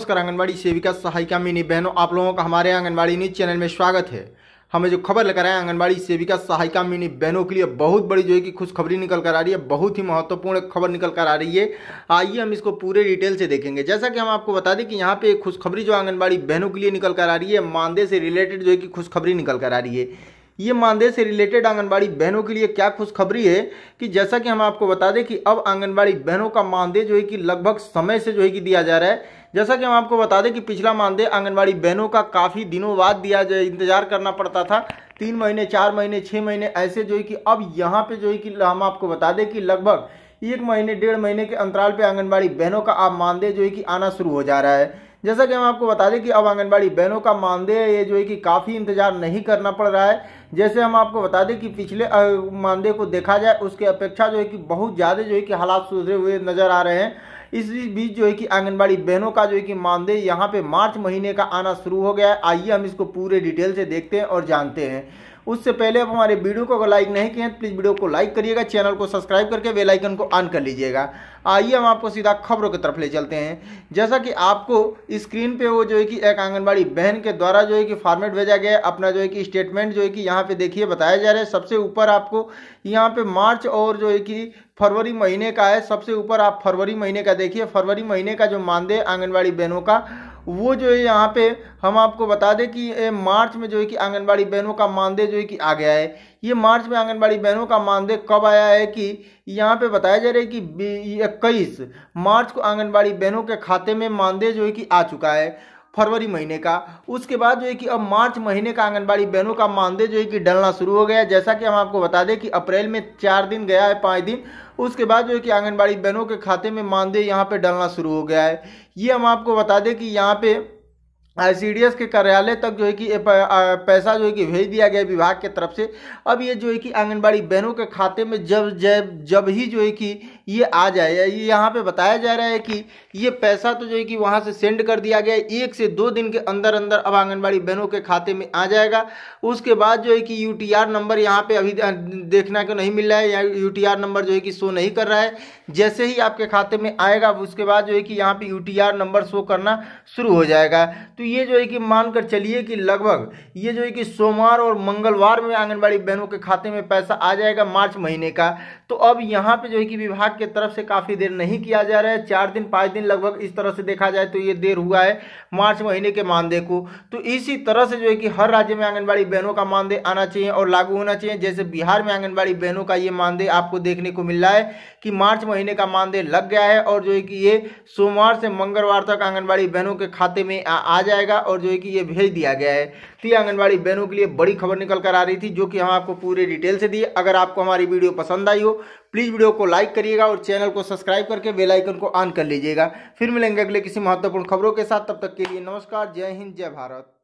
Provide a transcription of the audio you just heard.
नमस्कार आंगनबाड़ी सेविका सहायिका मिनी बहनों आप लोगों का हमारे आंगनबाड़ी न्यूज चैनल में स्वागत है हमें जो खबर लेकर आए आंगनबाड़ी सेविका सहायिका मिनी बहनों के लिए बहुत बड़ी जो है कि खुशखबरी निकल कर आ रही है बहुत ही महत्वपूर्ण खबर निकल कर आ रही है आइए हम इसको पूरे डिटेल से देखेंगे जैसा कि हम आपको बता दें कि यहाँ पे खुशखबरी जो आंगनबाड़ी बहनों के लिए निकल कर आ रही है मानदेय से रिलेटेड जो है कि खुशखबरी निकल कर आ रही है ये मानदेय से रिलेटेड आंगनबाड़ी बहनों के लिए क्या खुशखबरी है कि जैसा कि हम आपको बता दें कि अब आंगनबाड़ी बहनों का मानदेय जो है कि लगभग समय से जो है कि दिया जा रहा है जैसा कि हम आपको बता दें कि पिछला मानदेय आंगनबाड़ी बहनों का काफ़ी दिनों बाद दिया जाए इंतजार करना पड़ता था तीन महीने चार महीने छः महीने ऐसे जो है कि अब यहाँ पे जो है कि हम आपको बता दें कि लगभग एक महीने डेढ़ महीने के अंतराल पे आंगनबाड़ी बहनों का आप मानदेय जो है कि आना शुरू हो जा रहा है जैसा कि हम आपको बता दें कि अब आंगनबाड़ी बहनों का मानदेय ये जो है कि काफ़ी इंतजार नहीं करना पड़ रहा है जैसे हम आपको बता दें कि पिछले मानदेय को देखा जाए उसके अपेक्षा जो है कि बहुत ज़्यादा जो है कि हालात सुधरे हुए नजर आ रहे हैं इसी बीच जो है कि आंगनबाड़ी बहनों का जो है कि मानदेय यहाँ पे मार्च महीने का आना शुरू हो गया है आइए हम इसको पूरे डिटेल से देखते हैं और जानते हैं उससे पहले आप हमारे वीडियो को अगर लाइक नहीं किए तो प्लीज़ वीडियो को लाइक करिएगा चैनल को सब्सक्राइब करके बेल आइकन को ऑन कर लीजिएगा आइए हम आपको सीधा खबरों की तरफ ले चलते हैं जैसा कि आपको स्क्रीन पे वो जो है कि एक आंगनबाड़ी बहन के द्वारा जो है कि फॉर्मेट भेजा गया अपना जो है कि स्टेटमेंट जो है कि यहाँ पे देखिए बताया जा रहा है सबसे ऊपर आपको यहाँ पे मार्च और जो है कि फरवरी महीने का है सबसे ऊपर आप फरवरी महीने का देखिए फरवरी महीने का जो मानदेय आंगनबाड़ी बहनों का वो जो है यहाँ पे हम आपको बता दें कि मार्च में जो है कि आंगनबाड़ी बहनों का मानदेय जो है कि आ गया है ये मार्च में आंगनबाड़ी बहनों का मानदेय कब आया है कि यहाँ पे बताया जा रहा है कि इक्कीस मार्च को आंगनबाड़ी बहनों के खाते में मानदेय जो है कि आ चुका है फरवरी महीने का उसके बाद जो है कि अब मार्च महीने का आंगनबाड़ी बहनों का मानदेय जो है कि डलना शुरू हो गया जैसा कि हम आपको बता दें कि अप्रैल में चार दिन गया है पाँच दिन उसके बाद जो है कि आंगनबाड़ी बहनों के खाते में मानदेय यहाँ पर डलना शुरू हो गया है ये हम आपको बता दें कि यहाँ पर सीडीएस के कार्यालय तक जो है कि पैसा जो है कि भेज दिया गया विभाग के तरफ से अब ये जो है कि आंगनबाड़ी बहनों के खाते में जब जब जब ही जो है कि ये आ जाए ये यहाँ पे बताया जा रहा है कि ये पैसा तो जो है कि वहाँ से सेंड कर दिया गया एक से दो दिन के अंदर अंदर अब आंगनबाड़ी बहनों के खाते में आ जाएगा उसके बाद जो है कि यू नंबर यहाँ पर अभी देखना को नहीं मिल रहा है या यू नंबर जो है कि शो नहीं कर रहा है जैसे ही आपके खाते में आएगा उसके बाद जो है कि यहाँ पर यू नंबर शो करना शुरू हो जाएगा तो ये जो है कि मानकर चलिए कि लगभग ये जो है कि सोमवार और मंगलवार में आंगनबाड़ी बहनों के खाते में पैसा आ जाएगा मार्च महीने का तो अब यहाँ पे जो है कि विभाग के तरफ से काफ़ी देर नहीं किया जा रहा है चार दिन पाँच दिन लगभग इस तरह से देखा जाए तो ये देर हुआ है मार्च महीने के मानदेय को तो इसी तरह से जो है कि हर राज्य में आंगनबाड़ी बहनों का मानदेय आना चाहिए और लागू होना चाहिए जैसे बिहार में आंगनबाड़ी बहनों का ये मानदेय आपको देखने को मिल रहा है कि मार्च महीने का मानदेय लग गया है और जो है कि ये सोमवार से मंगलवार तक आंगनबाड़ी बहनों के खाते में आ, आ जाएगा और जो है कि ये भेज दिया गया है तो ये आंगनबाड़ी बहनों के लिए बड़ी खबर निकल कर आ रही थी जो कि हम आपको पूरे डिटेल से दिए अगर आपको हमारी वीडियो पसंद आई हो प्लीज़ वीडियो को लाइक करिएगा और चैनल को सब्सक्राइब करके बेल आइकन को ऑन कर लीजिएगा फिर मिलेंगे अगले किसी महत्वपूर्ण खबरों के साथ तब तक के लिए नमस्कार जय हिंद जय भारत